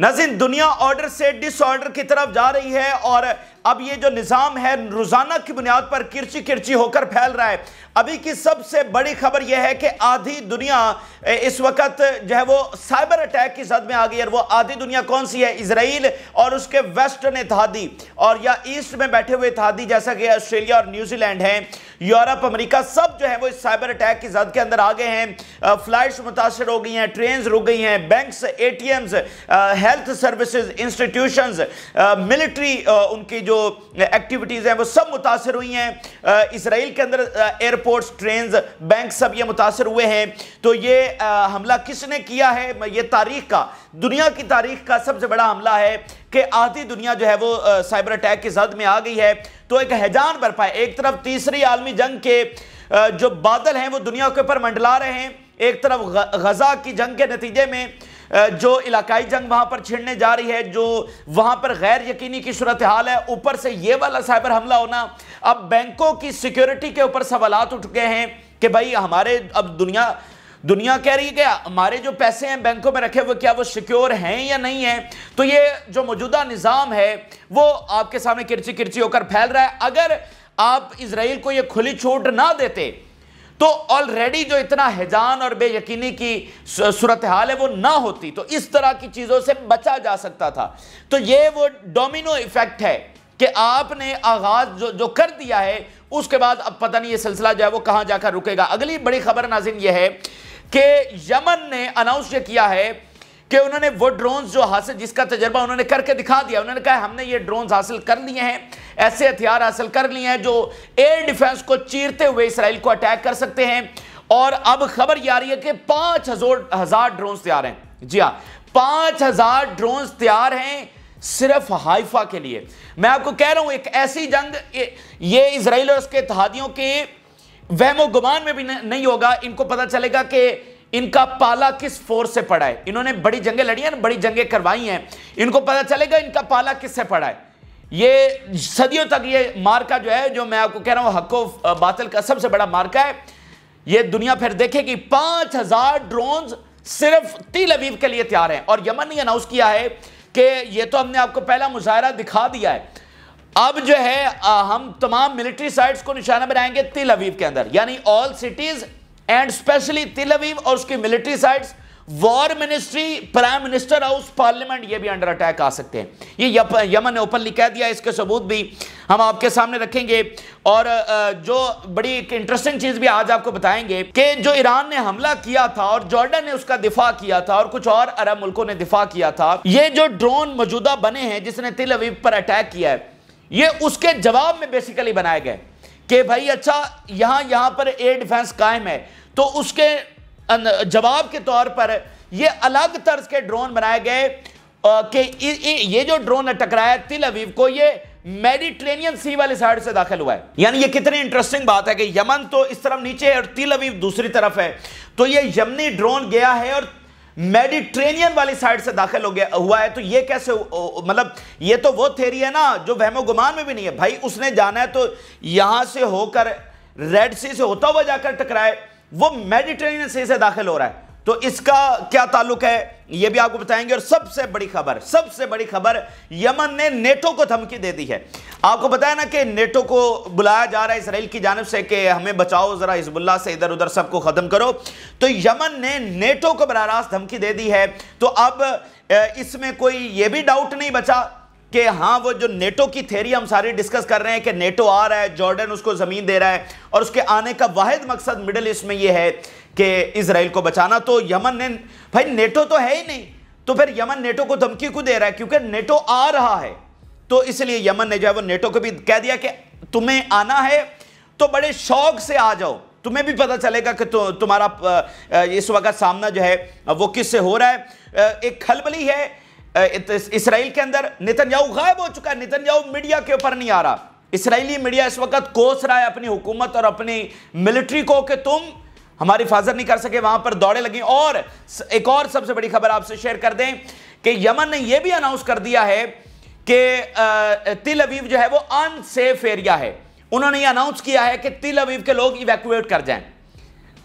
नजिन दुनिया ऑर्डर से डिसऑर्डर की तरफ जा रही है और अब ये जो निज़ाम है रोज़ाना की बुनियाद पर किरची किरची होकर फैल रहा है अभी की सबसे बड़ी खबर यह है कि आधी दुनिया इस वक्त जो है वो साइबर अटैक की सद में आ गई है वो आधी दुनिया कौन सी है इसराइल और उसके वेस्टर्न इतिहादी और या ईस्ट में बैठे हुए इतिहादी जैसा कि ऑस्ट्रेलिया और न्यूजीलैंड है यूरोप अमेरिका सब जो है वो इस साइबर अटैक की जद के अंदर आ गए हैं फ्लाइट्स मुतासर हो गई हैं ट्रेन रुक गई हैं banks A T Ms health services institution military उनकी जो जो एक्टिविटीज़ हैं वो सब मुतासर हुई हैं इसराइल के अंदर एयरपोर्ट्स ट्रेन बैंक सब ये मुतासर हुए हैं तो ये हमला किसने किया है ये तारीख का दुनिया की तारीख का सबसे बड़ा हमला है कि आधी दुनिया जो है वो साइबर अटैक की जद में आ गई है तो एक हैजान बरपा है एक तरफ तीसरी आलमी जंग के जो बादल हैं वो दुनिया के ऊपर मंडला रहे हैं एक तरफ गजा की जंग के नतीजे में जो इलाकाई जंग वहां पर छिड़ने जा रही है जो वहां पर गैर यकीनी की सूरत हाल है ऊपर से ये वाला साइबर हमला होना अब बैंकों की सिक्योरिटी के ऊपर सवाल उठ गए हैं कि भाई हमारे अब दुनिया दुनिया कह रही है क्या हमारे जो पैसे हैं बैंकों में रखे हुए क्या वो सिक्योर हैं या नहीं है तो ये जो मौजूदा निज़ाम है वो आपके सामने किरची किरची होकर फैल रहा है अगर आप इसराइल को ये खुली छूट ना देते तो ऑलरेडी जो इतना हैजान और बेयकीनी की सूरत हाल है वो ना होती तो इस तरह की चीज़ों से बचा जा सकता था तो ये वो डोमिनो इफेक्ट है कि आपने आगाज़ जो जो कर दिया है उसके बाद अब पता नहीं ये सिलसिला जो है वो कहां जाकर रुकेगा अगली बड़ी खबर नाजिन ये है कि यमन ने अनाउंस किया है कि उन्होंने वो ड्रोन जो हासिल जिसका तजर्बा उन्होंने करके दिखा दिया उन्होंने कहा हमने ये ड्रोन हासिल कर लिए हैं ऐसे हथियार हासिल कर लिए हैं जो एयर डिफेंस को चीरते हुए इसराइल को अटैक कर सकते हैं और अब खबर ये आ रही है कि पांच हजार ड्रोन तैयार हैं जी हाँ पांच हजार ड्रोन तैयार हैं सिर्फ हाइफा के लिए मैं आपको कह रहा हूं एक ऐसी जंग ये इसराइल और उसके इतिहादियों के वहमो गुमान में भी नहीं होगा इनको पता चलेगा कि इनका पाला किस फोर्स से पड़ा है इन्होंने बड़ी जंगे लड़ी है बड़ी जंगे करवाई हैं इनको पता चलेगा इनका पाला किससे पड़ा है ये सदियों तक ये मार्का जो है जो मैं आपको कह रहा हूं हको बातल का सबसे बड़ा मार्का है ये दुनिया फिर देखेगी पांच हजार ड्रोन सिर्फ तिल अवीव के लिए तैयार हैं और यमन ने अनाउंस किया है कि ये तो हमने आपको पहला मुजाहरा दिखा दिया है अब जो है हम तमाम मिलिट्री साइट्स को निशाना बनाएंगे तिल अवीव के अंदर यानी all cities and specially Tel Aviv और उसकी military sites war ministry prime minister house parliament ये भी अंडर अटैक आ सकते हैं ये यप, यमन ने ओपनली कह दिया इसके सबूत भी हम आपके सामने रखेंगे और जो बड़ी एक इंटरेस्टिंग चीज़ भी आज आपको बताएंगे कि जो ईरान ने हमला किया था और जॉर्डन ने उसका दिफा किया था और कुछ और अरब मुल्कों ने दिफा किया था ये जो ड्रोन मौजूदा बने हैं जिसने तिल अवीब पर अटैक किया है ये उसके जवाब में बेसिकली बनाए गए कि भाई अच्छा यहाँ यहाँ पर एयर डिफेंस कायम है तो उसके जवाब के तौर पर ये अलग तर्ज के ड्रोन बनाए गए कि ये जो ड्रोन टकराया तिल अवीव को ये मेडिट्रेनियन सी वाली साइड से दाखिल हुआ है यानी ये कितनी इंटरेस्टिंग बात है कि यमन तो इस तरफ नीचे है और तिल अवीव दूसरी तरफ है तो ये यमनी ड्रोन गया है और मेडिट्रेनियन वाली साइड से दाखिल हो गया हुआ है तो ये कैसे मतलब ये तो वो थेरी है ना जो वहमो गुमान में भी नहीं है भाई उसने जाना है तो यहां से होकर रेड सी से होता हुआ जाकर टकराए वो मेडिट्रेनियन सी से दाखिल हो रहा है तो इसका क्या ताल्लुक है यह भी आपको बताएंगे और सबसे बड़ी खबर सबसे बड़ी खबर यमन ने नेटो को धमकी दे दी है आपको बताया ना कि नेटो को बुलाया जा रहा है इसराइल की जानब से कि हमें बचाओ जरा हिजबुल्ला से इधर उधर सबको खत्म करो तो यमन ने नेटो को बरारास धमकी दे दी है तो अब इसमें कोई यह भी डाउट नहीं बचा कि हाँ वो जो नेटो की थेरी हम सारी डिस्कस कर रहे हैं कि नेटो आ रहा है जॉर्डन उसको ज़मीन दे रहा है और उसके आने का वाद मकसद मिडल ईस्ट में ये है कि इसराइल को बचाना तो यमन ने भाई नेटो तो है ही नहीं तो फिर यमन नेटो को धमकी क्यों दे रहा है क्योंकि नेटो आ रहा है तो इसलिए यमन ने जो है वो नेटो को भी कह दिया कि तुम्हें आना है तो बड़े शौक से आ जाओ तुम्हें भी पता चलेगा कि तु, तुम्हारा इस वक्त सामना जो है वो किससे हो रहा है एक खलबली है इसराइल के अंदर नितनयाहू गायब हो चुका है नितनयाहू मीडिया के ऊपर नहीं आ रहा इसराइली मीडिया इस वक्त कोस रहा है अपनी हुकूमत और अपनी मिलिट्री को कि तुम हमारी हिफाजत नहीं कर सके वहां पर दौड़े लगी और एक और सबसे बड़ी खबर आपसे शेयर कर दें कि यमन ने यह भी अनाउंस कर दिया है कि तिल अवीव जो है वो अनसेफ एरिया है उन्होंने ये अनाउंस किया है कि तिल अवीव के लोग इवैक्यूएट कर जाएं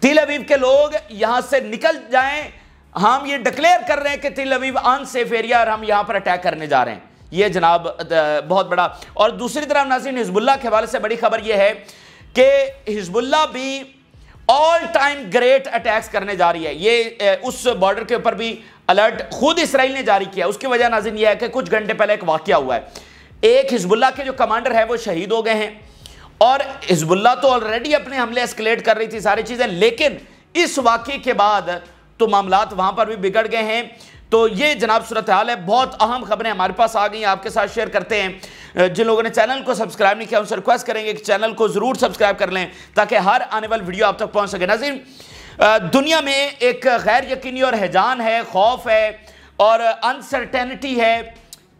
तिल अवीव के लोग यहां से निकल जाएं हम ये डिक्लेयर कर रहे हैं कि तिल अन सेफ एरिया और हम यहाँ पर अटैक करने जा रहे हैं ये जनाब बहुत बड़ा और दूसरी तरफ नाजिन हिजबुल्ला के हवाले से बड़ी खबर यह है कि हिजबुल्ला भी ऑल टाइम ग्रेट अटैक्स करने जा रही है ये उस बॉर्डर के ऊपर भी अलर्ट खुद इसराइल ने जारी किया उसकी वजह नाजिन यह है कि कुछ घंटे पहले एक वाक्य हुआ है एक हिजबुल्ला के जो कमांडर है वो शहीद हो गए हैं और हिजबुल्ला तो ऑलरेडी अपने हमले एस्केलेट कर रही थी सारी चीज़ें लेकिन इस वाक्य के बाद तो मामला वहां पर भी बिगड़ गए हैं तो ये जनाब सूरत हाल है बहुत अहम खबरें हमारे पास आ गई आपके साथ शेयर करते हैं जिन लोगों ने चैनल को सब्सक्राइब नहीं किया उनसे रिक्वेस्ट करेंगे कि चैनल को ज़रूर सब्सक्राइब कर लें ताकि हर आने वाली वीडियो आप तक पहुंच सके नाजिन दुनिया में एक गैर यकीनी और हैजान है खौफ है और अनसर्टेनिटी है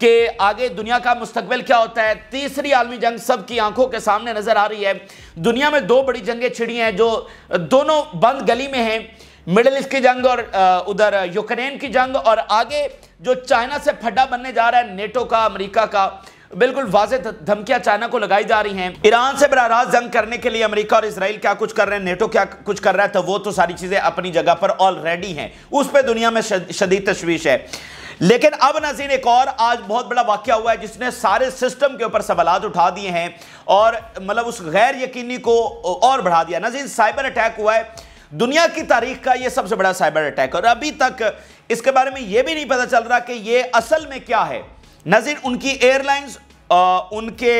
कि आगे दुनिया का मुस्तबिल क्या होता है तीसरी आलमी जंग सबकी आंखों के सामने नज़र आ रही है दुनिया में दो बड़ी जंगें छिड़ी हैं जो दोनों बंद गली में हैं मिडल ईस्ट की जंग और उधर यूक्रेन की जंग और आगे जो चाइना से फड्डा बनने जा रहा है नेटो का अमेरिका का बिल्कुल वाज धमकियां चाइना को लगाई जा रही हैं ईरान से बरा जंग करने के लिए अमेरिका और इसराइल क्या कुछ कर रहे हैं नेटो क्या कुछ कर रहा है तो वो तो सारी चीजें अपनी जगह पर ऑलरेडी हैं उस पर दुनिया में शदीद तशवीश है लेकिन अब नजीर एक और आज बहुत बड़ा वाक्य हुआ है जिसने सारे सिस्टम के ऊपर सवाल उठा दिए हैं और मतलब उस गैर यकीनी को और बढ़ा दिया नजीर साइबर अटैक हुआ है दुनिया की तारीख का यह सबसे बड़ा साइबर अटैक और अभी तक इसके बारे में यह भी नहीं पता चल रहा कि यह असल में क्या है नजर उनकी एयरलाइंस उनके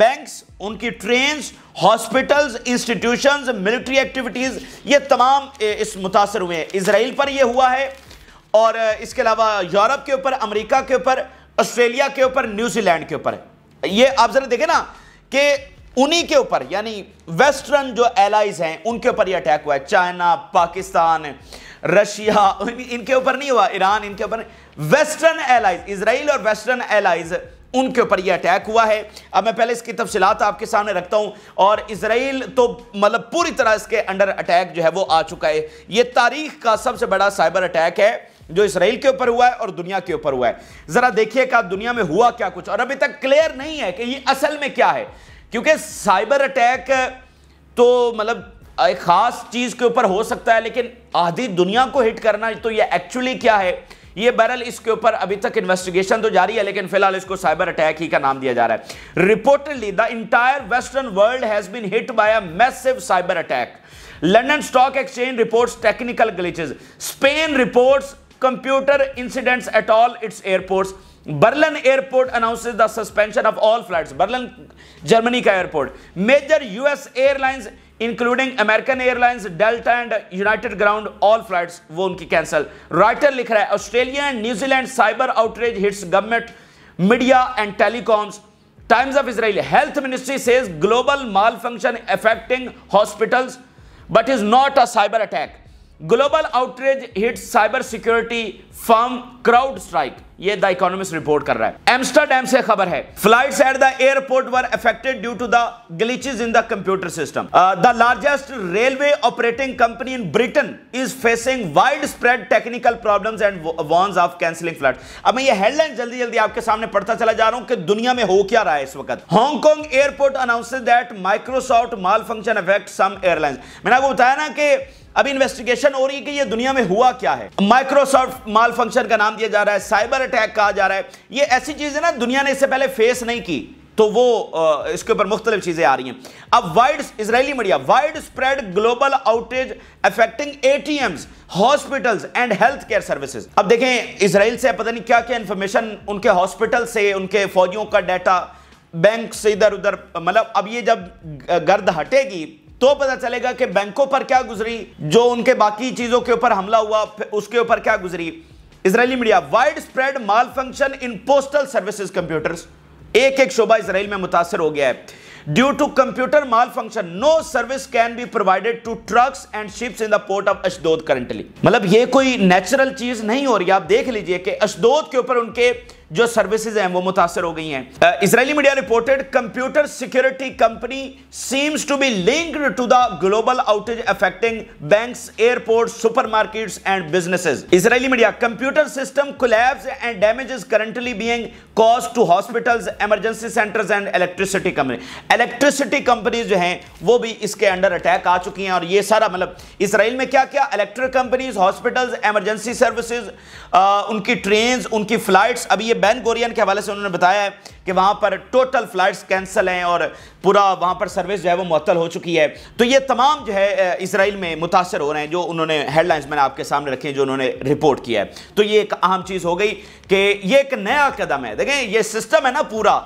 बैंक्स उनकी train hospitals institutions military activities ये तमाम इस मुतासर हुए हैं इसराइल पर यह हुआ है और इसके अलावा यूरोप के ऊपर अमेरिका के ऊपर ऑस्ट्रेलिया के ऊपर न्यूजीलैंड के ऊपर ये आप जरा देखें ना कि उन्हीं के ऊपर यानी वेस्टर्न जो एलाइज हैं उनके ऊपर ये अटैक हुआ है चाइना पाकिस्तान रशिया इनके ऊपर नहीं हुआ ईरान इनके ऊपर वेस्टर्न एलाइज इसराइल और वेस्टर्न एलाइज उनके ऊपर ये अटैक हुआ है अब मैं पहले इसकी तफसीत आपके सामने रखता हूं और इसराइल तो मतलब पूरी तरह इसके अंडर अटैक जो है वो आ चुका है ये तारीख का सबसे बड़ा साइबर अटैक है जो इसराइल के ऊपर हुआ है और दुनिया के ऊपर हुआ है जरा देखिएगा दुनिया में हुआ क्या कुछ और अभी तक क्लियर नहीं है कि ये असल में क्या है क्योंकि साइबर अटैक तो मतलब एक ख़ास चीज़ के ऊपर हो सकता है लेकिन आधी दुनिया को हिट करना तो ये एक्चुअली क्या है ये बैरल इसके ऊपर अभी तक इन्वेस्टिगेशन तो जारी है लेकिन फिलहाल इसको साइबर अटैक ही का नाम दिया जा रहा है reportedly the entire western world has been hit by a massive cyber attack London stock exchange reports technical glitches Spain reports computer incidents at all its airports Berlin airport announce the suspension of all flight Berlin Germany का airport major US airlines including American airlines Delta and United ground all flight वो उनकी cancel Reuters लिख रहा है Australia and New Zealand cyber outreach hits government media and telecoms Times of Israel health ministry says global malfunction affecting hospital but is not a cyber attack global outrage hit cyber security firm CrowdStrike ये the Economist report कर रहा है Amsterdam से खबर है flights at the airport were affected due to the glitches in the computer system the largest railway operating company in Britain is facing widespread technical problems and warns of cancelling flight अब मैं ये headline जल्दी जल्दी आपके सामने पढ़ता चला जा रहा हूं कि दुनिया में हो क्या रहा है इस वक्त Hong Kong airport announce that Microsoft malfunction affect some airlines मैंने आपको बताया ना कि अभी इन्वेस्टिगेशन हो रही है कि ये दुनिया में हुआ क्या है माइक्रोसॉफ्ट माल फंक्शन का नाम दिया जा रहा है साइबर अटैक कहा जा रहा है ये ऐसी चीज है ना दुनिया ने इससे पहले फेस नहीं की तो वो इसके ऊपर मुख्तलिफ चीजें आ रही हैं अब wide Israeli media widespread global outage affecting ATMs hospitals and health care services अब देखें इसराइल से पता नहीं क्या क्या इंफॉर्मेशन उनके हॉस्पिटल से उनके फौजियों का डाटा बैंक से इधर उधर मतलब अब ये जब गर्द हटेगी तो पता चलेगा कि बैंकों पर क्या गुजरी जो उनके बाकी चीजों के ऊपर हमला हुआ उसके ऊपर क्या गुजरी Israeli media widespread malfunction in postal services computers एक एक शोभा इसराइल में मुतासर हो गया है due to computer malfunction no service can be provided to trucks and ships in the port of Ashdod currently मतलब ये कोई नेचुरल चीज नहीं हो रही आप देख लीजिए कि अशदोद के ऊपर उनके जो सर्विसेज हैं वो मुतासर हो गई हैं Israeli media reported computer security company seems to be linked to the global outage affecting banks airport supermarkets and businesses Israeli media computer system collapse and damages currently being cause to hospitals emergency centres and electricity company electricity companies जो हैं वो भी इसके under attack आ चुकी हैं और ये सारा मतलब इसराइल में क्या क्या electric companies hospitals emergency services उनकी ट्रेन उनकी फ्लाइट्स अभी ये बैन गोरियन के हवाले से उन्होंने बताया है कि वहाँ पर टोटल फ्लाइट्स कैंसिल हैं और पूरा वहाँ पर सर्विस जो है वो मुअल हो चुकी है तो ये तमाम जो है इसराइल में मुतासर हो रहे हैं जो उन्होंने हेडलाइंस मैंने आपके सामने रखी है जो उन्होंने रिपोर्ट किया है तो ये एक अहम चीज़ हो गई कि ये एक नया कदम है देखें ये सिस्टम है ना पूरा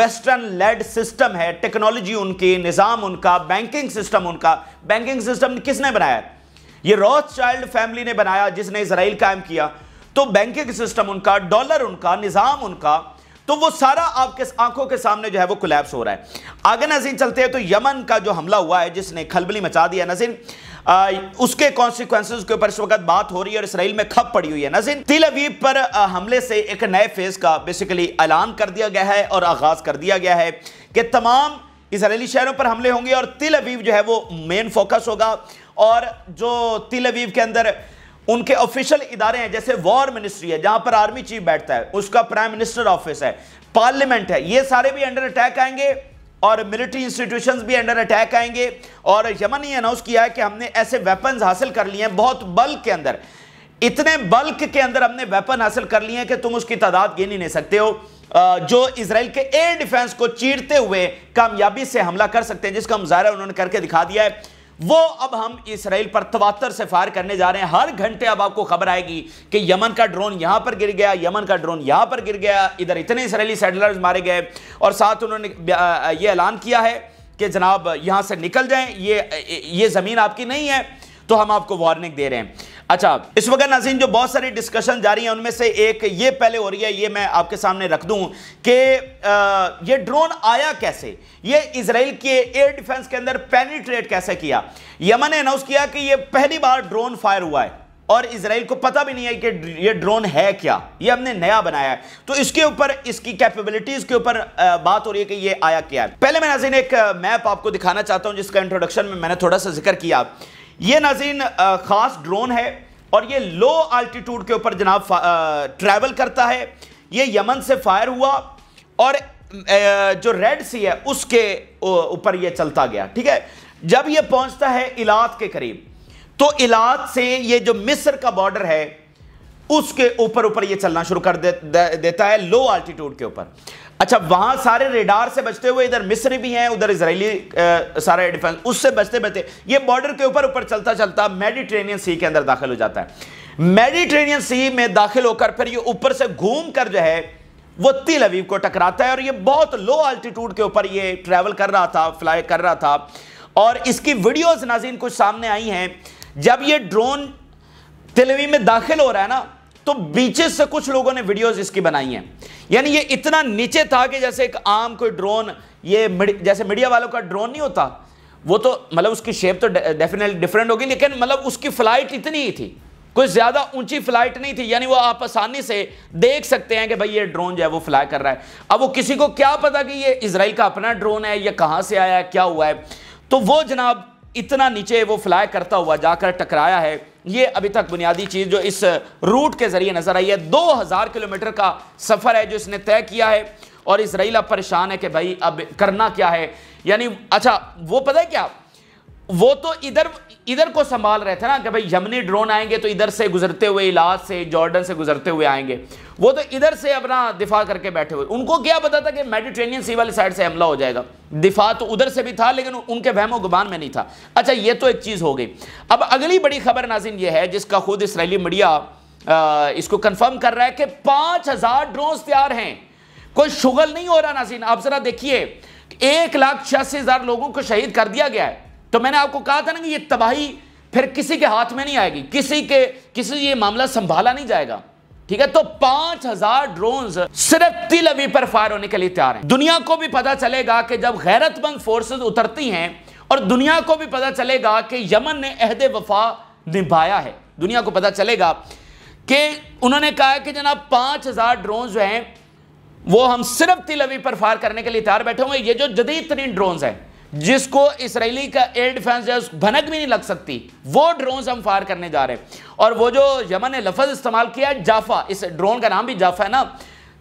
वेस्टर्न लेड सिस्टम है टेक्नोलॉजी उनकी निज़ाम उनका बैंकिंग सिस्टम उनका बैंकिंग सिस्टम किसने बनाया ये रॉथ चाइल्ड फैमिली ने बनाया जिसने इसराइल कायम किया तो बैंकिंग सिस्टम उनका डॉलर उनका निज़ाम उनका तो वो सारा आपके आंखों के सामने जो है वो कोलैप्स हो रहा है आगे नजीन चलते हैं तो यमन का जो हमला हुआ है जिसने खलबली मचा दिया नजीन आ, उसके कॉन्सिक्वेंस के ऊपर इस वक्त बात हो रही है और इसराइल में खप पड़ी हुई है नजीन तिल अवीब पर आ, हमले से एक नए फेज का बेसिकली ऐलान कर दिया गया है और आगाज कर दिया गया है कि तमाम इसराइली शहरों पर हमले होंगे और तिल अवीब जो है वो मेन फोकस होगा और जो तिल अवीब के अंदर उनके ऑफिशियल इदारे हैं जैसे वॉर मिनिस्ट्री है जहां पर आर्मी चीफ बैठता है उसका प्राइम मिनिस्टर ऑफिस है पार्लियामेंट है ये सारे भी अंडर अटैक आएंगे और मिलिट्री इंस्टीट्यूशंस भी अंडर अटैक आएंगे और यमन ये अनाउंस किया है कि हमने ऐसे वेपन्स हासिल कर लिए हैं बहुत बल्क के अंदर इतने बल्क के अंदर हमने वेपन हासिल कर लिए हैं कि तुम उसकी तादाद गिन ही नहीं सकते हो जो इसराइल के एयर डिफेंस को चीरते हुए कामयाबी से हमला कर सकते हैं जिसका मुजाहरा उन्होंने करके दिखा दिया है वो अब हम इसराइल पर तवातर से फायर करने जा रहे हैं हर घंटे अब आपको खबर आएगी कि यमन का ड्रोन यहां पर गिर गया यमन का ड्रोन यहां पर गिर गया इधर इतने इसराइली सेटलर्स मारे गए और साथ उन्होंने ये ऐलान किया है कि जनाब यहां से निकल जाएं ये ये ज़मीन आपकी नहीं है तो हम आपको वार्निंग दे रहे हैं अच्छा इस वक्त नाजीन जो बहुत सारी डिस्कशन जा रही है उनमें से एक ये पहले हो रही है ये मैं आपके सामने रख दूं कि ये ड्रोन आया कैसे ये इसराइल के एयर डिफेंस के अंदर पेनिट्रेट कैसे किया यमन ने अनाउंस किया कि ये पहली बार ड्रोन फायर हुआ है और इसराइल को पता भी नहीं है कि ये ड्रोन है क्या ये हमने नया बनाया है तो इसके ऊपर इसकी कैपेबिलिटीज के ऊपर बात हो रही है कि ये आया क्या है पहले मैं नाजीन एक मैप आपको दिखाना चाहता हूं जिसका इंट्रोडक्शन में मैंने थोड़ा सा जिक्र किया ये नाजीन ख़ास ड्रोन है और ये लो आल्टीट्यूड के ऊपर जनाब ट्रैवल करता है ये यमन से फायर हुआ और जो रेड सी है उसके ऊपर ये चलता गया ठीक है जब ये पहुंचता है इलात के करीब तो इलात से ये जो मिस्र का बॉर्डर है उसके ऊपर ऊपर ये चलना शुरू कर दे, दे, देता है लो आल्टीट्यूड के ऊपर अच्छा वहां सारे रेडार से बचते हुए इधर मिस्र भी हैं उधर इसराइली सारा डिफेंस उससे बचते बचते ये बॉर्डर के ऊपर ऊपर चलता चलता मेडिट्रेनियन सी के अंदर दाखिल हो जाता है मेडिट्रेनियन सी में दाखिल होकर फिर ये ऊपर से घूम कर जो है वो तिल अवीव को टकराता है और ये बहुत लो अल्टीट्यूड के ऊपर ये ट्रैवल कर रहा था फ्लाई कर रहा था और इसकी वीडियोज नाजीन कुछ सामने आई हैं जब ये ड्रोन तिलवी में दाखिल हो रहा है ना तो बीचेस से कुछ लोगों ने वीडियोस इसकी बनाई हैं यानी ये इतना नीचे था कि जैसे एक आम कोई ड्रोन ये मिड, जैसे मीडिया वालों का ड्रोन नहीं होता वो तो मतलब उसकी शेप तो डेफिनेटली डिफरेंट होगी लेकिन मतलब उसकी फ्लाइट इतनी ही थी कोई ज़्यादा ऊंची फ्लाइट नहीं थी यानी वो आप आसानी से देख सकते हैं कि भाई ये ड्रोन जो है वो फ्लाई कर रहा है अब वो किसी को क्या पता कि ये इसराइल का अपना ड्रोन है या कहां से आया है क्या हुआ है तो वो जनाब इतना नीचे वो फ्लाई करता हुआ जाकर टकराया है ये अभी तक बुनियादी चीज़ जो इस रूट के ज़रिए नज़र आई है 2000 किलोमीटर का सफ़र है जो इसने तय किया है और इसराइल अब परेशान है कि भाई अब करना क्या है यानी अच्छा वो पता है क्या वो तो इधर इधर को संभाल रहे थे ना कि भाई यमनी ड्रोन आएंगे तो इधर से गुजरते हुए इलाज से जॉर्डन से गुजरते हुए आएंगे वो तो इधर से अपना दिफा करके बैठे हुए उनको क्या पता था कि मेडिटेरेनियन सी वाली साइड से हमला हो जाएगा दिफा तो उधर से भी था लेकिन उनके वहमो गुबान में नहीं था अच्छा ये तो एक चीज़ हो गई अब अगली बड़ी खबर नाजिन यह है जिसका खुद इसराइली मीडिया इसको कंफर्म कर रहा है कि पांच हज़ार ड्रोन्स तैयार हैं कोई शुगल नहीं हो रहा नाजिन आप ज़रा देखिए एक लाख छियासी हज़ार लोगों को शहीद कर दिया गया है तो मैंने आपको कहा था ना कि ये तबाही फिर किसी के हाथ में नहीं आएगी किसी के किसी ये मामला संभाला नहीं जाएगा ठीक है तो पांच हजार ड्रोन सिर्फ तिल अभी पर फायर होने के लिए तैयार हैं दुनिया को भी पता चलेगा कि जब गैरतमंद फोर्सेस उतरती हैं और दुनिया को भी पता चलेगा कि यमन ने अहद वफा निभाया है दुनिया को पता चलेगा कि उन्होंने कहा कि जनाब पांच हजार ड्रोन जो हैं वो हम सिर्फ तिल अभी पर फायर करने के लिए तैयार बैठे हुए ये जो जदीद तरीन ड्रोन हैं जिसको इसराइली का एयर डिफेंस जो भनक भी नहीं लग सकती वो ड्रोन हम फायर करने जा रहे हैं और वो जो यमन ने लफज इस्तेमाल किया जाफा इस ड्रोन का नाम भी जाफा है ना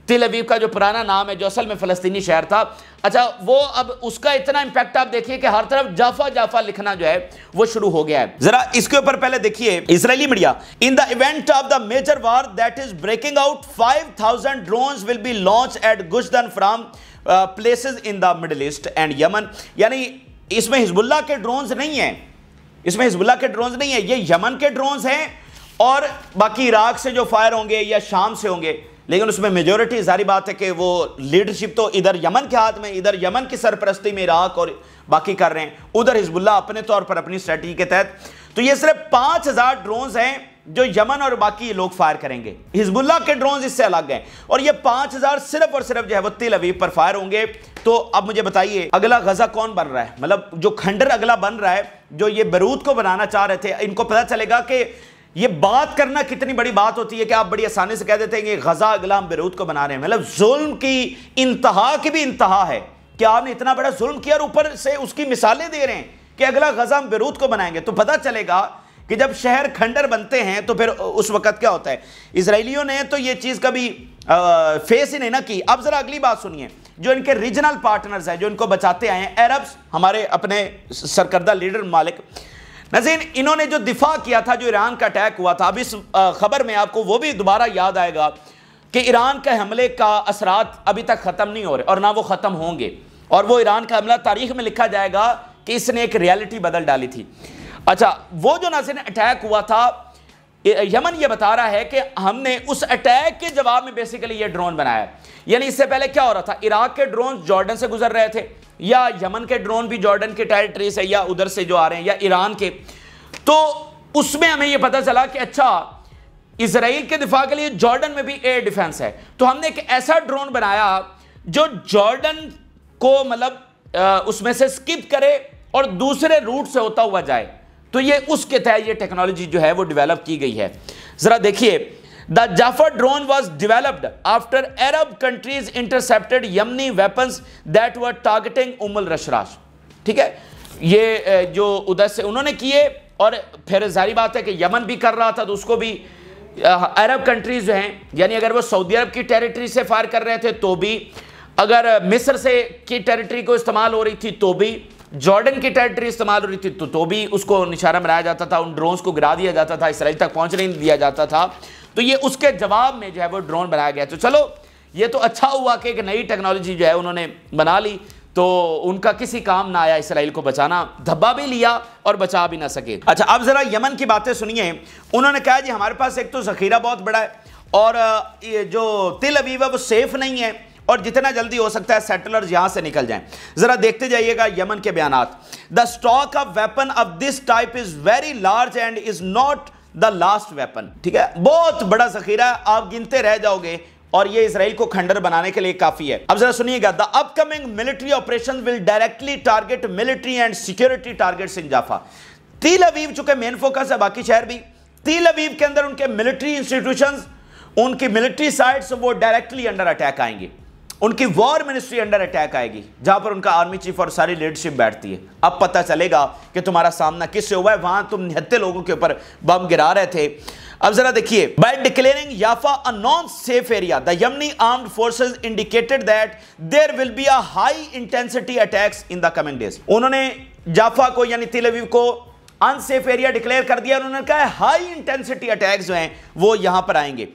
तिल अवीब का जो पुराना नाम है जो असल में फ़लस्तनी शहर था अच्छा वो अब उसका इतना इंपैक्ट आप देखिए कि हर तरफ जाफा जाफा लिखना जो है वो शुरू हो गया है जरा इसके ऊपर पहले देखिए Israeli media in the event of the major war that is breaking out five thousand drone will be launch at गुजदन from places in the middle east and Yemen यानी इसमें हिजबुल्ला के ड्रोन्स नहीं है इसमें हिजबुल्ला के drones नहीं है ये यमन के ड्रोन्स हैं और बाकी इराक से जो फायर होंगे या शाम से होंगे लेकिन उसमें मेजोरिटी जारी बात है कि वो लीडरशिप तो इधर यमन के हाथ में इधर यमन की सरपरस्ती में इराक और बाकी कर रहे हैं उधर हिजबुल्ला अपने तौर पर अपनी स्ट्रेटजी के तहत तो ये सिर्फ पांच हज़ार ड्रोन्स हैं जो यमन और बाकी लोग फायर करेंगे हिजबुल्ला के ड्रोन इससे अलग हैं और ये पांच हजार सिर्फ और सिर्फ जो है वो तिल अवीब पर फायर होंगे तो अब मुझे बताइए अगला गजा कौन बन रहा है मतलब जो खंडर अगला बन रहा है जो ये बरूद को बनाना चाह रहे थे इनको पता चलेगा कि ये बात करना कितनी बड़ी बात होती है कि आप बड़ी आसानी से कह देते हैं ये गजा अगला हम बरूद को बना रहे हैं मतलब जुल्म की इंतहा की भी इंतहा है कि आपने इतना बड़ा जुल्म किया और ऊपर से उसकी मिसालें दे रहे हैं कि अगला गजा हम बरूद को बनाएंगे तो पता चलेगा कि जब शहर खंडर बनते हैं तो फिर उस वक़्त क्या होता है इसराइलियों ने तो ये चीज़ कभी फेस ही नहीं ना की अब ज़रा अगली बात सुनिए जो इनके रीजनल पार्टनर्स हैं जो इनको बचाते आए हैं अरब्स हमारे अपने सरकर्दा लीडर मालिक नजीन इन्होंने जो दिफा किया था जो ईरान का अटैक हुआ था अब इस खबर में आपको वो भी दोबारा याद आएगा कि ईरान के हमले का असरात अभी तक ख़त्म नहीं हो रहे और ना वो ख़त्म होंगे और वो ईरान का हमला तारीख में लिखा जाएगा कि इसने एक रियलिटी बदल डाली थी अच्छा वो जो नासिर अटैक हुआ था यमन ये बता रहा है कि हमने उस अटैक के जवाब में बेसिकली ये ड्रोन बनाया यानी इससे पहले क्या हो रहा था इराक के ड्रोन जॉर्डन से गुजर रहे थे या यमन के ड्रोन भी जॉर्डन के टेरिटरी से या उधर से जो आ रहे हैं या ईरान के तो उसमें हमें यह पता चला कि अच्छा इसराइल के दिफा के लिए जॉर्डन में भी एयर डिफेंस है तो हमने एक ऐसा ड्रोन बनाया जो जॉर्डन को मतलब उसमें से स्किप करे और दूसरे रूट से होता हुआ जाए तो ये उसके तहत ये टेक्नोलॉजी जो है वो डेवलप की गई है ज़रा देखिए the Jaffa drone was developed after Arab countries intercepted Yemeni weapon that were targeting उमल रशराज ठीक है ये जो उदय से उन्होंने किए और फिर जारी बात है कि यमन भी कर रहा था तो उसको भी अरब कंट्रीज हैं यानी अगर वो सऊदी अरब की टेरिटरी से फायर कर रहे थे तो भी अगर मिस्र से की टेरिटरी को इस्तेमाल हो रही थी तो भी जॉर्डन की टेरिटरी इस्तेमाल हो रही थी तो, तो भी उसको निशाना बनाया जाता था उन ड्रोन्स को गिरा दिया जाता था इसराइल तक पहुंच नहीं दिया जाता था तो ये उसके जवाब में जो है वो ड्रोन बनाया गया तो चलो ये तो अच्छा हुआ कि एक नई टेक्नोलॉजी जो है उन्होंने बना ली तो उनका किसी काम ना आया इसराइल को बचाना धब्बा भी लिया और बचा भी ना सके अच्छा अब ज़रा यमन की बातें सुनिए उन्होंने कहा जी हमारे पास एक तो ज़खीरा बहुत बड़ा है और जो तिल अभी है वो सेफ़ नहीं है और जितना जल्दी हो सकता है सेटलर्स यहां से निकल जाएं जरा देखते जाइएगा यमन के बयान the stock of weapon of this type is very large and is not the last weapon ठीक है बहुत बड़ा जखीरा आप गिनते रह जाओगे और ये इसराइल को खंडर बनाने के लिए काफी है अब जरा सुनिएगा the upcoming military operation will directly target military and security target in Jaffa Tel Aviv चुके मेन फोकस है बाकी शहर भी तिल अबीब के अंदर उनके मिलिट्री इंस्टीट्यूशन उनकी मिलिट्री साइट्स वो डायरेक्टली अंडर अटैक आएंगे उनकी वॉर मिनिस्ट्री अंडर अटैक आएगी जहां पर उनका आर्मी चीफ और सारी लीडरशिप बैठती है अब पता चलेगा कि तुम्हारा सामना किससे हुआ है वहां तुम निहत्ते लोगों के ऊपर बम गिरा रहे थे अब जरा देखिए by declaring Jaffa a non safe area the Yemeni armed forces indicated that there will be a high intensity attacks in the coming days उन्होंने जाफा को यानी तिलवीव को अनसेफ एरिया डिक्लेयर कर दिया उन्होंने कहा हाई इंटेंसिटी अटैक्स जो हैं वो यहां पर आएंगे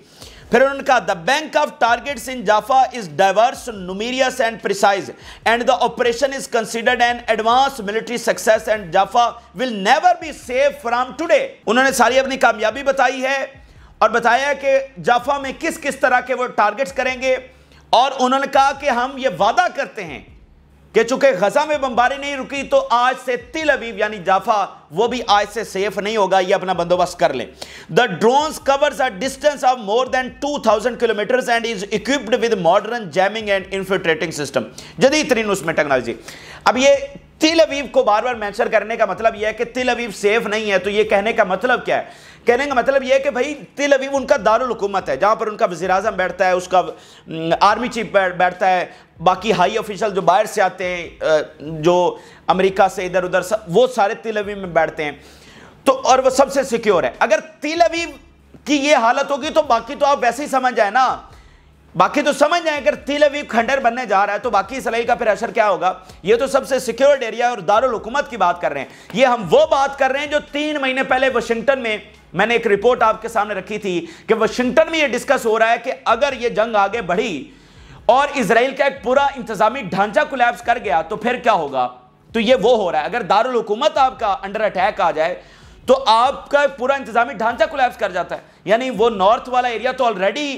फिर उन्होंने कहा the bank of targets in Jaffa is diverse numerous and precise and the operation is considered an advance military success and Jaffa will never be safe from today उन्होंने सारी अपनी कामयाबी बताई है और बताया कि जाफा में किस किस तरह के वो टारगेट्स करेंगे और उन्होंने कहा कि हम ये वादा करते हैं कि चूंकि गजा में बमबारी नहीं रुकी तो आज से तिल अबीब यानी जाफा वो भी आज से सेफ नहीं होगा ये अपना बंदोबस्त कर ले the drone covers a distance of more than 2000 kilometre and is equipped with modern jamming and infiltrating system जदी तरीन उसमें टेक्नोलॉजी अब ये तिल अवीब को बार बार मैंशन करने का मतलब यह है कि तिल अवीब सेफ नहीं है तो ये कहने का मतलब क्या है कहने का मतलब यह है कि भाई तिल अवीब उनका दारुल हुकूमत है जहाँ पर उनका वजीर अजम बैठता है उसका आर्मी चीफ बैठता है बाकी हाई ऑफिशल जो बाहर से आते हैं जो अमरीका से इधर उधर वो सारे तिल अवीब में बैठते हैं तो और वह सबसे सिक्योर है अगर तिल अवीब की ये हालत होगी तो बाकी तो आप वैसे ही समझ जाए ना बाकी तो समझ जाए अगर अवीब खंडर बनने जा रहा है तो बाकी इसराइल का फिर असर क्या होगा ये तो सबसे सिक्योर्ड एरिया और दारुल हुकूमत की बात कर रहे हैं ये हम वो बात कर रहे हैं जो तीन महीने पहले वाशिंगटन में मैंने एक रिपोर्ट आपके सामने रखी थी कि वाशिंगटन में ये डिस्कस हो रहा है कि अगर ये जंग आगे बढ़ी और इसराइल का एक पूरा इंतजामी ढांचा कोलैप्स कर गया तो फिर क्या होगा तो ये वो हो रहा है अगर दारुल हुकूमत आपका अंडर अटैक आ जाए तो आपका पूरा इंतजामी ढांचा कोलैप्स कर जाता है यानी वो नॉर्थ वाला एरिया तो ऑलरेडी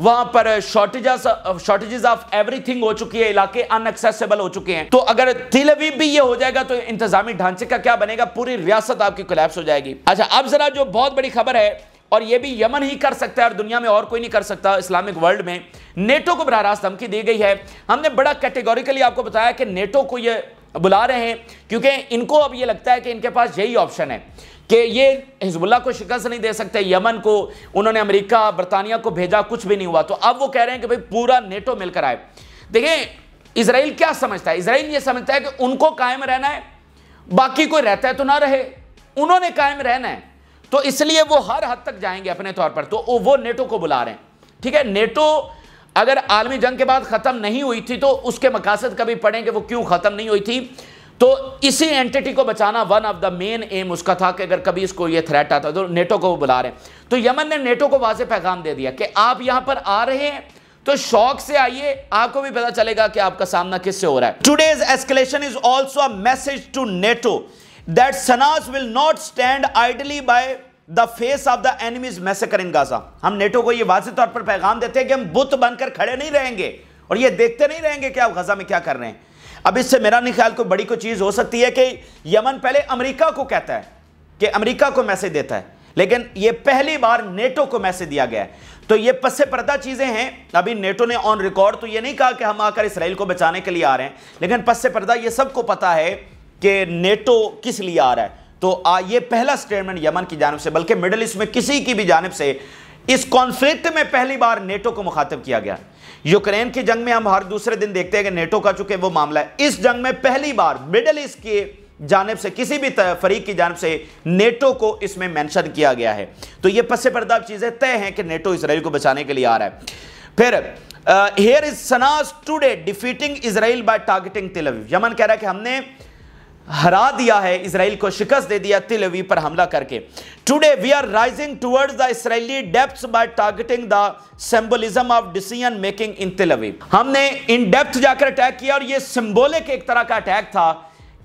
वहां पर शॉर्टेजेस शॉर्टेजेस ऑफ एवरीथिंग हो चुकी है इलाके अनएक्सेसिबल हो चुके हैं तो अगर तिलवीब भी ये हो जाएगा तो इंतजामी ढांचे का क्या बनेगा पूरी रियासत आपकी कोलैप्स हो जाएगी अच्छा अब जरा जो बहुत बड़ी खबर है और ये भी यमन ही कर सकता है और दुनिया में और कोई नहीं कर सकता इस्लामिक वर्ल्ड में नेटो को बरह रास्त धमकी दी गई है हमने बड़ा कैटेगोरिकली आपको बताया कि नेटो को ये बुला रहे हैं क्योंकि इनको अब ये लगता है कि इनके पास यही ऑप्शन है कि ये हिजबुल्ला को शिकस्त नहीं दे सकते यमन को उन्होंने अमेरिका बरतानिया को भेजा कुछ भी नहीं हुआ तो अब वो कह रहे हैं कि भाई पूरा नेटो मिलकर आए देखें इसराइल क्या समझता है इसराइल ये समझता है कि उनको कायम रहना है बाकी कोई रहता है तो ना रहे उन्होंने कायम रहना है तो इसलिए वो हर हद तक जाएंगे अपने तौर पर तो वो नेटो को बुला रहे हैं ठीक है नेटो अगर आलमी जंग के बाद ख़त्म नहीं हुई थी तो उसके मकासद कभी पढ़ेंगे कि वो क्यों ख़त्म नहीं हुई थी तो इसी एंटिटी को बचाना one of the main aim उसका था कि अगर कभी इसको ये थ्रेट आता तो नेटो को बुला रहे हैं तो यमन ने नेटो को वाजे पैगाम दे दिया कि आप यहां पर आ रहे हैं तो शौक से आइए आपको भी पता चलेगा कि आपका सामना किससे हो रहा है today's escalation is also a message to NATO that Sanaa will not stand idly by the face of the enemies massacre in Gaza हम नेटो को यह वाजे तौर पर पैगाम देते हैं कि हम बुत बनकर खड़े नहीं रहेंगे और ये देखते नहीं रहेंगे कि आप गजा में क्या कर रहे हैं अब इससे मेरा नहीं ख्याल कोई बड़ी कोई चीज़ हो सकती है कि यमन पहले अमेरिका को कहता है कि अमेरिका को मैसेज देता है लेकिन ये पहली बार नेटो को मैसेज दिया गया है तो ये पस्से पर्दा चीज़ें हैं अभी नेटो ने ऑन रिकॉर्ड तो ये नहीं कहा कि हम आकर इसराइल को बचाने के लिए आ रहे हैं लेकिन पस्से पर्दा ये सबको पता है कि नेटो किस लिए आ रहा है तो आ, ये पहला स्टेटमेंट यमन की जानब से बल्कि मिडल ईस्ट में किसी की भी जानब से इस कॉन्फ्लिक्ट में पहली बार नेटो को मुखातब किया गया यूक्रेन की जंग में हम हर दूसरे दिन देखते हैं कि नेटो का चुके वो मामला है इस जंग में पहली बार मिडल ईस्ट के जानब से किसी भी फरीक की जानब से नेटो को इसमें मैंशन किया गया है तो यह पसे पर्दा चीज़ें तय हैं कि नेटो इसराइल को बचाने के लिए आ रहा है फिर here is Sanaa today defeating Israel by targeting Tel Aviv Yemen कह रहा है कि हमने हरा दिया है इसराइल को शिकस्त दे दिया तिलवी पर हमला करके today we are rising toward the Israeli depth by targeting the symbolism of decision making in Tel Aviv हमने इन डेप्थ जाकर अटैक किया और ये सिंबोलिक एक तरह का अटैक था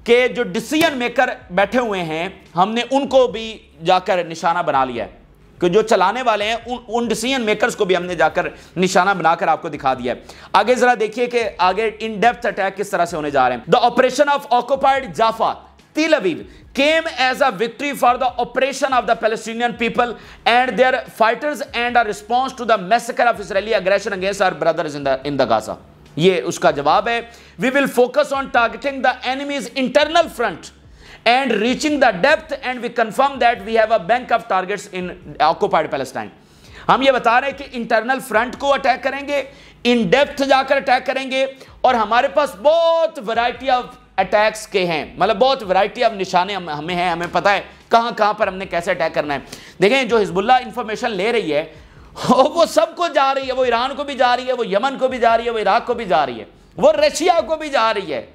कि जो डिसीजन मेकर बैठे हुए हैं हमने उनको भी जाकर निशाना बना लिया है कि जो चलाने वाले हैं उन उन डिसीजन मेकर्स को भी हमने जाकर निशाना बनाकर आपको दिखा दिया है आगे जरा देखिए कि आगे इन डेप्थ अटैक किस तरह से होने जा रहे हैं the operation of occupied Jaffa Tel Aviv came as a victory for the operation of the Palestinian people and their fighters and a response to the massacre of Israeli aggression against our brothers in the in the Gaza ये उसका जवाब है we will focus on targeting the enemies internal front and reaching the depth and we confirm that we have a bank of targets in occupied Palestine. हम ये बता रहे हैं कि इंटरनल फ्रंट को अटैक करेंगे इन डेप्थ जाकर attack करेंगे और हमारे पास बहुत वैरायटी ऑफ अटैक्स के हैं मतलब बहुत वैरायटी ऑफ निशाने हम, हमें हैं हमें पता है कहां कहां पर हमने कैसे अटैक करना है देखें जो हिजबुल्ला इंफॉर्मेशन ले रही है वो सबको जा रही है वो ईरान को भी जा रही है वो यमन को भी जा रही है वो इराक को भी जा रही है वो रशिया को भी जा रही है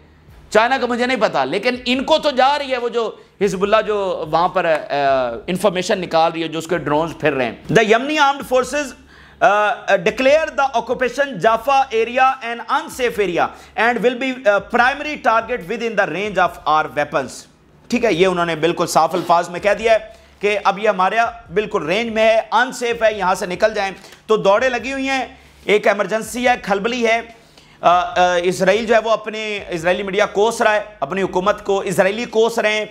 चाइना का मुझे नहीं पता लेकिन इनको तो जा रही है वो जो हिजबुल्ला जो वहां पर इंफॉर्मेशन निकाल रही है जो उसके ड्रोन फिर रहे हैं the Yemeni armed forces declare the occupation Jaffa area and unsafe area and will be primary target within the range of our weapons. ठीक है ये उन्होंने बिल्कुल साफ अल्फाज में कह दिया है कि अब ये हमारे बिल्कुल रेंज में है अनसेफ है यहाँ से निकल जाएं तो दौड़े लगी हुई हैं एक एमरजेंसी है खलबली है इसराइल जो है वो अपने इसराइली मीडिया कोस रहा है अपनी हुकूमत को इसराइली कोस रहे हैं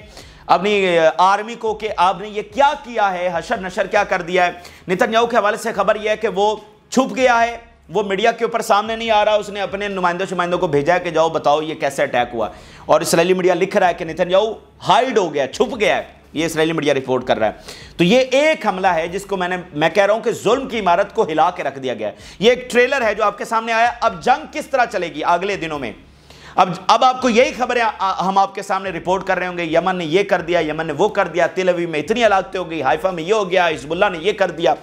अपनी आर्मी को कि आपने ये क्या किया है हशर नशर क्या कर दिया है नितन्याहू के हवाले से खबर यह है कि वो छुप गया है वो मीडिया के ऊपर सामने नहीं आ रहा उसने अपने नुमाइंदों शुमाइंदों को भेजा है कि जाओ बताओ ये कैसे अटैक हुआ और इसराइली मीडिया लिख रहा है कि नितन्याहू हाइड हो गया छुप गया है ये इसराइली मीडिया रिपोर्ट कर रहा है तो ये एक हमला है जिसको मैंने मैं कह रहा हूं कि जुल्म की इमारत को हिला के रख दिया गया है ये एक ट्रेलर है जो आपके सामने आया अब जंग किस तरह चलेगी अगले दिनों में अब अब आपको यही खबरें हम आपके सामने रिपोर्ट कर रहे होंगे यमन ने ये कर दिया यमन ने वो कर दिया तिलवी में इतनी हलाकतें हो गई हाइफा में ये हो गया हिजबुल्ला ने ये कर दिया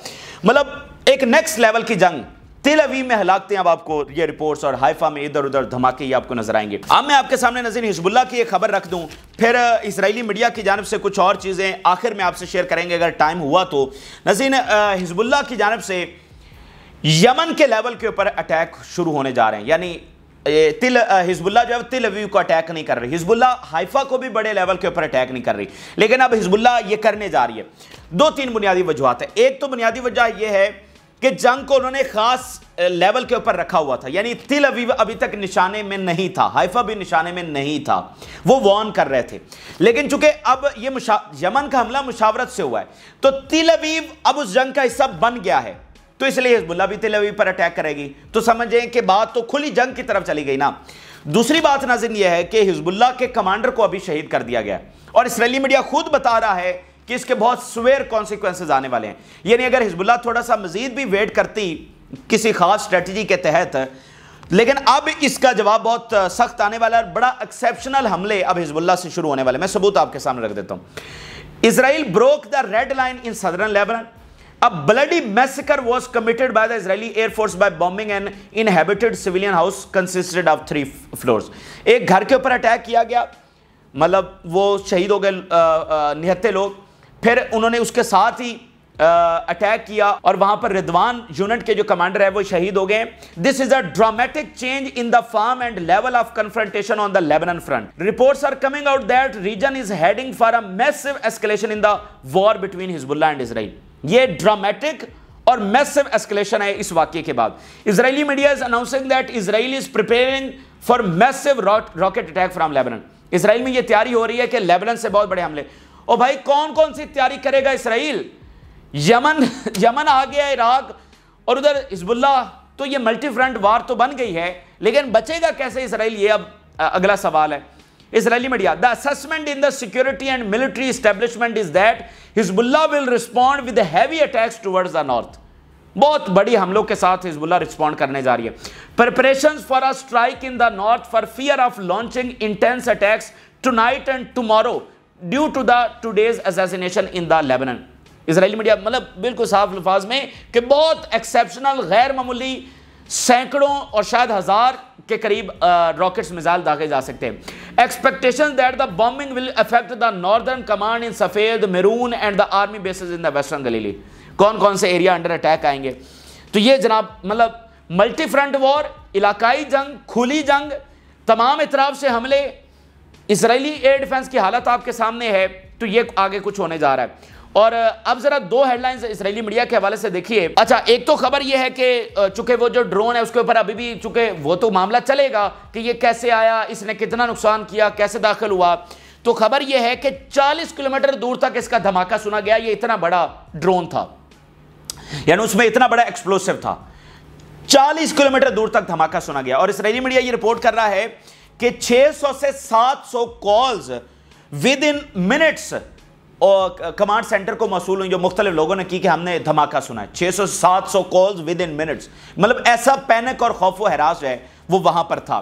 मतलब एक नेक्स्ट लेवल की जंग तेल अवीव में हलाकते हैं अब आपको ये रिपोर्ट्स और हाइफा में इधर उधर धमाके ही आपको नजर आएंगे अब मैं आपके सामने नजर हिजबुल्ला की खबर रख दूं फिर इसराइली मीडिया की जानब से कुछ और चीज़ें आखिर में आपसे शेयर करेंगे अगर टाइम हुआ तो नजीन हिजबुल्ला की जानब से यमन के लेवल के ऊपर अटैक शुरू होने जा रहे हैं यानी तिल हिजबुल्ला जो है तिल अवीव को अटैक नहीं कर रही हिजबुल्ला हाइफा को भी बड़े लेवल के ऊपर अटैक नहीं कर रही लेकिन अब हिजबुल्ला ये करने जा रही है दो तीन बुनियादी वजुहत है एक तो बुनियादी वजह यह है कि जंग को उन्होंने खास लेवल के ऊपर रखा हुआ था यानी तिल अभी अभी तक निशाने में नहीं था हाइफा भी निशाने में नहीं था वो वॉन कर रहे थे लेकिन चूंकि अब ये यमन का हमला मुशावरत से हुआ है तो तिल अबीब अब उस जंग का हिस्सा बन गया है तो इसलिए हिजबुल्ला भी तिल अबीब पर अटैक करेगी तो समझें कि बात तो खुली जंग की तरफ चली गई ना दूसरी बात नाजिन यह है कि हिजबुल्ला के कमांडर को अभी शहीद कर दिया गया और इसराइली मीडिया खुद बता रहा है कि इसके बहुत स्वेयर कॉन्सिक्वेंसेज आने वाले हैं यानी अगर हिजबुल्ला थोड़ा सा मजीद भी वेट करती किसी खास स्ट्रेटजी के तहत लेकिन अब इसका जवाब बहुत सख्त आने वाला है बड़ा एक्सेप्शनल हमले अब हिजबुल्ला से शुरू होने वाले मैं सबूत आपके सामने रख देता हूं Israel broke the red line in southern Lebanon अब bloody massacre was committed by the Israeli air force by bombing bombing inhabited civilian house consisted of three floor एक घर के ऊपर अटैक किया गया मतलब वो शहीद हो गए निहत्ते लोग फिर उन्होंने उसके साथ ही अटैक किया और वहां पर रिदवान यूनिट के जो कमांडर है वो शहीद हो गए this is a dramatic change in the form and level of confrontation on the Lebanon front reports are coming out that region is heading for a massive escalation in the war between Hezbollah and Israel ये dramatic और massive escalation है इस वाक्य के बाद Israeli media is announcing that Israel is preparing for massive rocket attack from Lebanon Israel में यह तैयारी हो रही है कि लेबनन से बहुत बड़े हमले और भाई कौन कौन सी तैयारी करेगा इसराइल यमन यमन आ गया इराक और उधर हिजबुल्ला तो ये मल्टी फ्रंट वार तो बन गई है लेकिन बचेगा कैसे इसराइल ये अब अगला सवाल है Israeli media the assessment in the security and military establishment is that Hezbollah will respond with heavy attacks towards the north बहुत बड़ी हमलों के साथ हिजबुल्ला रिस्पॉन्ड करने जा रही है preparation for a strike in the north for fear of launching intense attacks tonight and tomorrow due to the today's assassination in the Lebanon Israeli media मतलब बिल्कुल साफ लफाज में कि बहुत एक्सेप्शनल गैर मामूली सैकड़ों और शायद हज़ार के करीब रॉकेट्स मिसाइल दागे जा सकते हैं expectation that the bombing will affect the northern command in Safed Meron and the army bases in the western Galilee कौन कौन से एरिया अंडर अटैक आएंगे तो ये जनाब मतलब मल्टी फ्रंट वॉर इलाकाई जंग खुली जंग तमाम इतराब से हमले इसराइली एयर डिफेंस की हालत आपके सामने है तो ये आगे कुछ होने जा रहा है और अब जरा दो हेडलाइंस इसराइली मीडिया के हवाले से देखिए अच्छा एक तो खबर यह है कि चूंकि वो जो ड्रोन है उसके ऊपर अभी भी चूंकि वो तो मामला चलेगा कि ये कैसे आया इसने कितना नुकसान किया कैसे दाखिल हुआ तो खबर यह है कि 40 किलोमीटर दूर तक इसका धमाका सुना गया ये इतना बड़ा ड्रोन था यानी उसमें इतना बड़ा एक्सप्लोसिव था चालीस किलोमीटर दूर तक धमाका सुना गया और इसराइली मीडिया ये रिपोर्ट कर रहा है कि 600 से 700 कॉल्स विद इन मिनट्स और कमांड सेंटर को मौसूल हुई जो मुख्तलिफ लोगों ने की कि हमने धमाका सुना है सात सौ कॉल्स विद इन मिनट्स मतलब ऐसा पैनिक और खौफ हरास है वो वहां पर था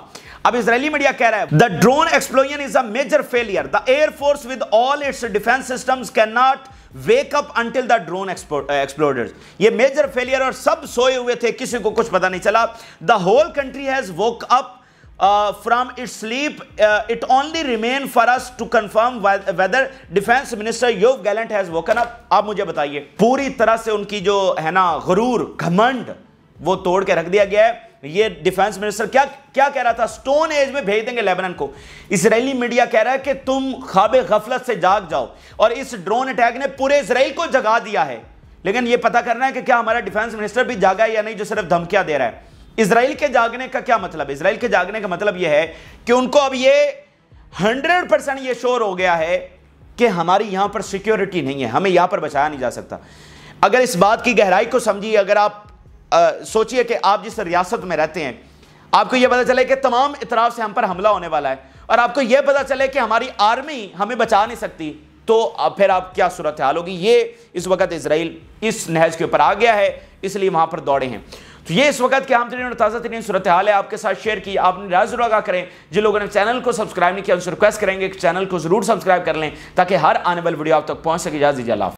अब इसराइली मीडिया कह रहा है the drone explosion is a major failure the air force with all its defence system can not wake up until the drone explodes ये मेजर फेलियर और सब सोए हुए थे किसी को कुछ पता नहीं चला the whole country has woke up from it sleep it only remain for us to confirm whether defence minister Yoav Gallant has woken up आप मुझे बताइए पूरी तरह से उनकी जो है ना गरूर घमंड वो तोड़ के रख दिया गया है ये डिफेंस मिनिस्टर क्या क्या कह रहा था स्टोन एज में भेज देंगे लेबनन को इसराइली मीडिया कह रहा है कि तुम खाब गफलत से जाग जाओ और इस ड्रोन अटैक ने पूरे इसराइल को जगा दिया है लेकिन ये पता करना है कि क्या हमारा डिफेंस मिनिस्टर भी जागा है या नहीं जो सिर्फ धमकियां दे रहा है इसराइल के जागने का क्या मतलब इसराइल के जागने का मतलब यह है कि उनको अब यह हंड्रेड परसेंट यह शोर हो गया है कि हमारी यहां पर सिक्योरिटी नहीं है हमें यहां पर बचाया नहीं जा सकता अगर इस बात की गहराई को समझिए अगर आप सोचिए कि आप जिस रियासत में रहते हैं आपको यह पता चले कि तमाम इतराफ से हम पर हमला होने वाला है और आपको यह पता चले कि हमारी आर्मी हमें बचा नहीं सकती तो अब फिर आप क्या सूरत हाल होगी ये इस वक्त इसराइल इस नहज के ऊपर आ गया है इसलिए वहां पर दौड़े हैं तो ये इस वक्त के आम तरीन और ताज़ा तरीन सूरत हाल है आपके साथ शेयर की आपने राजुर आगा करें जिन लोगों ने चैनल को सब्सक्राइब नहीं किया उनसे रिक्वेस्ट करेंगे कि चैनल को जरूर सब्सक्राइब कर लें ताकि हर आने वाली वीडियो आप तक पहुँच सके इजाज़ दीजिए